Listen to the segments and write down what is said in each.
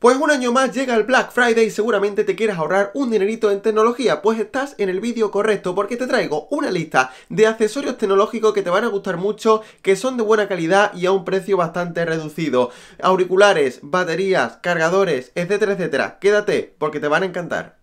Pues un año más llega el Black Friday y seguramente te quieras ahorrar un dinerito en tecnología, pues estás en el vídeo correcto porque te traigo una lista de accesorios tecnológicos que te van a gustar mucho, que son de buena calidad y a un precio bastante reducido. Auriculares, baterías, cargadores, etcétera, etcétera. Quédate porque te van a encantar.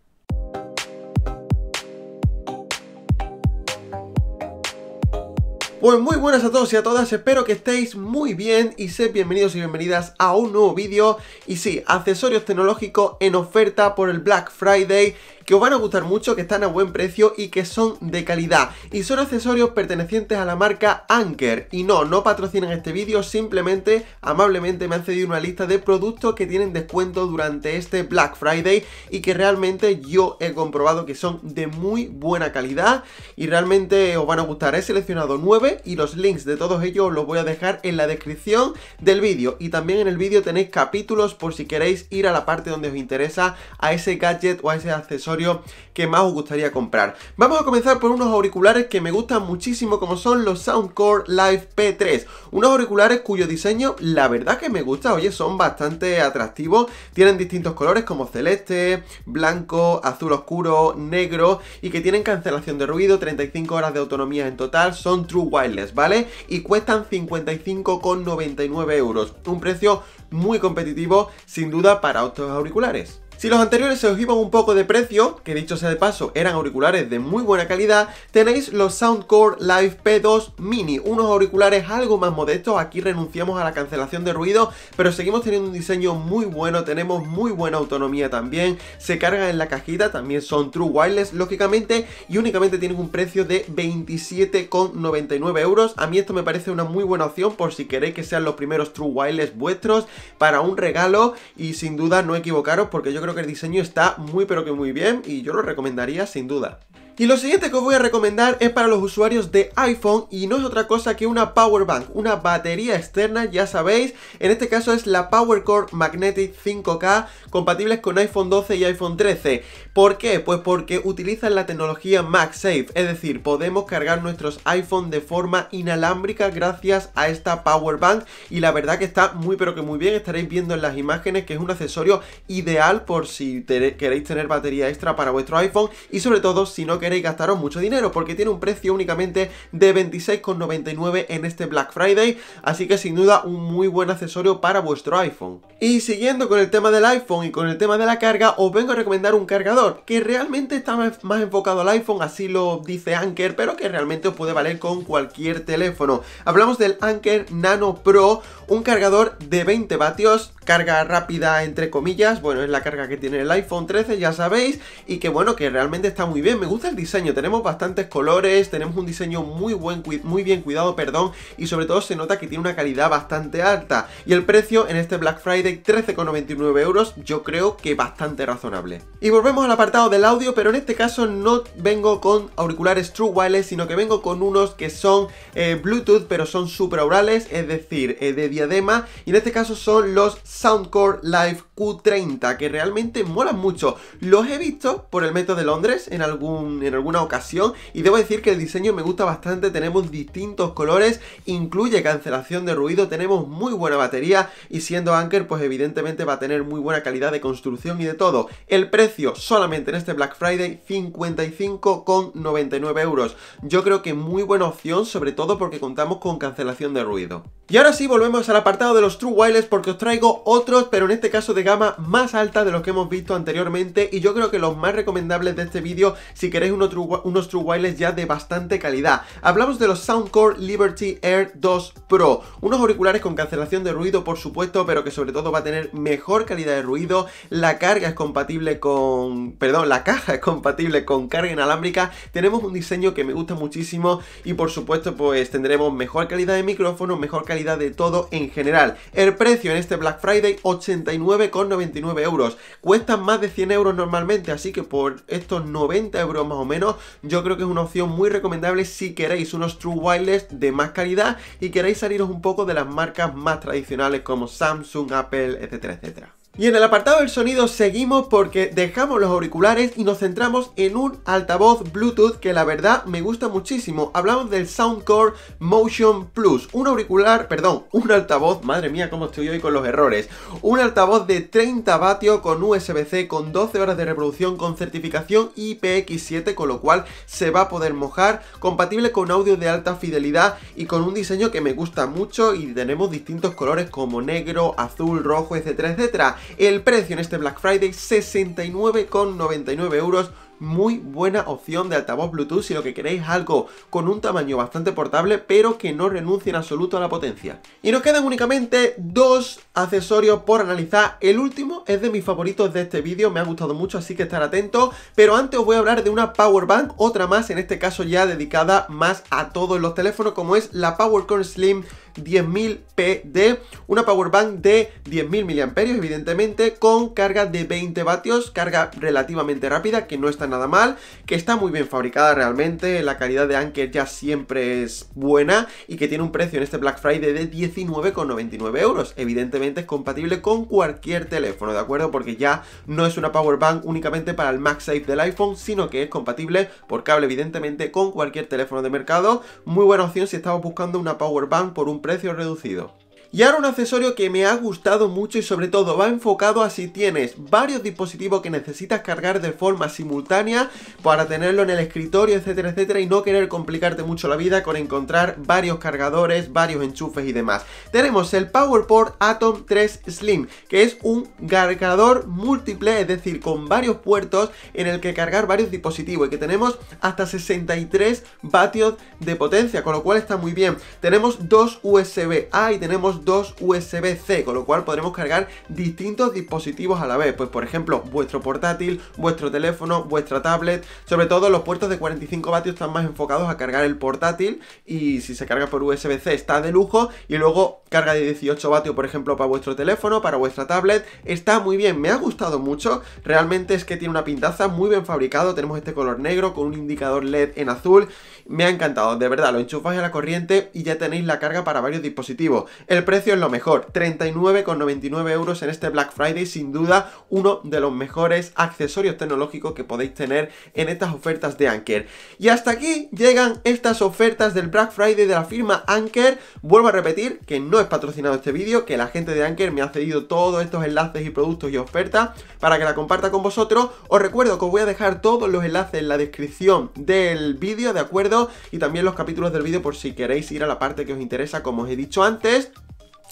Pues muy buenas a todos y a todas, espero que estéis muy bien y sed bienvenidos y bienvenidas a un nuevo vídeo Y sí, accesorios tecnológicos en oferta por el Black Friday que os van a gustar mucho, que están a buen precio y que son de calidad. Y son accesorios pertenecientes a la marca Anker. Y no, no patrocinan este vídeo, simplemente, amablemente me han cedido una lista de productos que tienen descuento durante este Black Friday y que realmente yo he comprobado que son de muy buena calidad y realmente os van a gustar. He seleccionado nueve y los links de todos ellos los voy a dejar en la descripción del vídeo y también en el vídeo tenéis capítulos por si queréis ir a la parte donde os interesa a ese gadget o a ese accesorio que más os gustaría comprar. Vamos a comenzar por unos auriculares que me gustan muchísimo como son los Soundcore Life P3, unos auriculares cuyo diseño la verdad que me gusta, oye son bastante atractivos, tienen distintos colores como celeste, blanco, azul oscuro, negro y que tienen cancelación de ruido, 35 horas de autonomía en total, son True wireless, ¿vale? Y cuestan 55,99 euros, un precio muy competitivo sin duda para otros auriculares. Si los anteriores se os iban un poco de precio, que dicho sea de paso, eran auriculares de muy buena calidad, tenéis los Soundcore Live P2 Mini, unos auriculares algo más modestos, aquí renunciamos a la cancelación de ruido, pero seguimos teniendo un diseño muy bueno, tenemos muy buena autonomía también, se cargan en la cajita, también son True Wireless, lógicamente, y únicamente tienen un precio de 27,99 euros, a mí esto me parece una muy buena opción por si queréis que sean los primeros True Wireless vuestros para un regalo, y sin duda no equivocaros porque yo creo creo que el diseño está muy pero que muy bien y yo lo recomendaría sin duda. Y lo siguiente que os voy a recomendar es para los usuarios de iPhone y no es otra cosa que una power bank, una batería externa, ya sabéis, en este caso es la PowerCore Magnetic 5K compatibles con iPhone 12 y iPhone 13. ¿Por qué? Pues porque utilizan la tecnología MagSafe, es decir, podemos cargar nuestros iPhone de forma inalámbrica gracias a esta power bank y la verdad que está muy pero que muy bien, estaréis viendo en las imágenes que es un accesorio ideal por si queréis tener batería extra para vuestro iPhone y sobre todo si no queréis y gastaros mucho dinero porque tiene un precio únicamente de 26,99 en este Black Friday, así que sin duda un muy buen accesorio para vuestro iPhone. Y siguiendo con el tema del iPhone y con el tema de la carga, os vengo a recomendar un cargador que realmente está más enfocado al iPhone, así lo dice Anker, pero que realmente os puede valer con cualquier teléfono. Hablamos del Anker Nano Pro, un cargador de 20 vatios carga rápida entre comillas, bueno, es la carga que tiene el iPhone 13, ya sabéis, y que bueno, que realmente está muy bien, me gusta el diseño, tenemos bastantes colores, tenemos un diseño muy, buen, muy bien cuidado, perdón, y sobre todo se nota que tiene una calidad bastante alta, y el precio en este Black Friday 13,99 euros, yo creo que bastante razonable. Y volvemos al apartado del audio, pero en este caso no vengo con auriculares True Wireless, sino que vengo con unos que son eh, Bluetooth, pero son orales, es decir, eh, de diadema, y en este caso son los Soundcore Live Q30, que realmente molan mucho. Los he visto por el metro de Londres en, algún, en alguna ocasión y debo decir que el diseño me gusta bastante, tenemos distintos colores, incluye cancelación de ruido, tenemos muy buena batería y siendo Anker pues evidentemente va a tener muy buena calidad de construcción y de todo. El precio solamente en este Black Friday 55,99 euros. Yo creo que muy buena opción, sobre todo porque contamos con cancelación de ruido. Y ahora sí volvemos al apartado de los True Wireless porque os traigo otros, pero en este caso de gama más alta de los que hemos visto anteriormente y yo creo que los más recomendables de este vídeo si queréis unos true, unos wireless ya de bastante calidad. Hablamos de los Soundcore Liberty Air 2 Pro, unos auriculares con cancelación de ruido por supuesto, pero que sobre todo va a tener mejor calidad de ruido, la carga es compatible con... perdón, la caja es compatible con carga inalámbrica, tenemos un diseño que me gusta muchísimo y por supuesto pues tendremos mejor calidad de micrófono, mejor calidad de todo en general. El precio en este Black Friday Friday 89,99 euros. Cuestan más de 100 euros normalmente, así que por estos 90 euros más o menos, yo creo que es una opción muy recomendable si queréis unos True Wireless de más calidad y queréis saliros un poco de las marcas más tradicionales como Samsung, Apple, etcétera, etcétera. Y en el apartado del sonido seguimos porque dejamos los auriculares y nos centramos en un altavoz Bluetooth que la verdad me gusta muchísimo. Hablamos del Soundcore Motion Plus, un auricular, perdón, un altavoz, madre mía cómo estoy hoy con los errores, un altavoz de 30 vatios con USB-C con 12 horas de reproducción con certificación IPX7 con lo cual se va a poder mojar, compatible con audio de alta fidelidad y con un diseño que me gusta mucho y tenemos distintos colores como negro, azul, rojo, etcétera, etcétera. El precio en este Black Friday 69,99 euros muy buena opción de altavoz Bluetooth si lo que queréis algo con un tamaño bastante portable pero que no renuncie en absoluto a la potencia. Y nos quedan únicamente dos accesorio por analizar. El último es de mis favoritos de este vídeo, me ha gustado mucho, así que estar atento. Pero antes os voy a hablar de una Power Bank, otra más, en este caso ya dedicada más a todos los teléfonos, como es la PowerCore Slim 10.000 PD, una power bank de 10.000 mAh evidentemente con carga de 20 vatios, carga relativamente rápida que no está nada mal, que está muy bien fabricada realmente, la calidad de Anker ya siempre es buena y que tiene un precio en este Black Friday de 19,99 euros, evidentemente es compatible con cualquier teléfono, ¿de acuerdo? Porque ya no es una power bank únicamente para el MagSafe del iPhone, sino que es compatible por cable evidentemente con cualquier teléfono de mercado. Muy buena opción si estabas buscando una power bank por un precio reducido. Y ahora un accesorio que me ha gustado mucho y sobre todo va enfocado a si tienes varios dispositivos que necesitas cargar de forma simultánea para tenerlo en el escritorio, etcétera, etcétera, y no querer complicarte mucho la vida con encontrar varios cargadores, varios enchufes y demás. Tenemos el PowerPort Atom 3 Slim, que es un cargador múltiple, es decir, con varios puertos en el que cargar varios dispositivos y que tenemos hasta 63 vatios de potencia, con lo cual está muy bien. Tenemos dos USB-A y tenemos dos USB-C, con lo cual podremos cargar distintos dispositivos a la vez, pues por ejemplo vuestro portátil, vuestro teléfono, vuestra tablet, sobre todo los puertos de 45 vatios están más enfocados a cargar el portátil y si se carga por USB-C está de lujo y luego carga de 18 vatios por ejemplo para vuestro teléfono, para vuestra tablet, está muy bien, me ha gustado mucho, realmente es que tiene una pintaza muy bien fabricado, tenemos este color negro con un indicador LED en azul, me ha encantado, de verdad, lo enchufáis a la corriente y ya tenéis la carga para varios dispositivos. El precio es lo mejor, 39,99 euros en este Black Friday, sin duda uno de los mejores accesorios tecnológicos que podéis tener en estas ofertas de Anker. Y hasta aquí llegan estas ofertas del Black Friday de la firma Anker. Vuelvo a repetir que no es patrocinado este vídeo, que la gente de Anker me ha cedido todos estos enlaces y productos y ofertas para que la comparta con vosotros. Os recuerdo que os voy a dejar todos los enlaces en la descripción del vídeo, ¿de acuerdo? Y también los capítulos del vídeo por si queréis ir a la parte que os interesa, como os he dicho antes.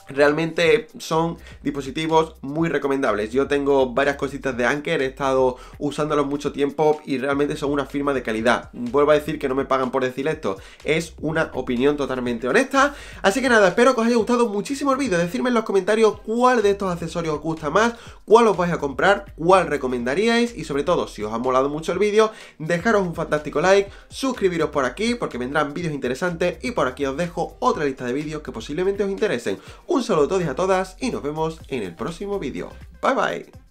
Realmente son dispositivos muy recomendables. Yo tengo varias cositas de Anker, he estado usándolos mucho tiempo y realmente son una firma de calidad. Vuelvo a decir que no me pagan por decir esto, es una opinión totalmente honesta. Así que nada, espero que os haya gustado muchísimo el vídeo. Decidme en los comentarios cuál de estos accesorios os gusta más, cuál os vais a comprar, cuál recomendaríais y sobre todo, si os ha molado mucho el vídeo, dejaros un fantástico like, suscribiros por aquí porque vendrán vídeos interesantes y por aquí os dejo otra lista de vídeos que posiblemente os interesen. Un saludo a todos y a todas y nos vemos en el próximo vídeo. Bye bye.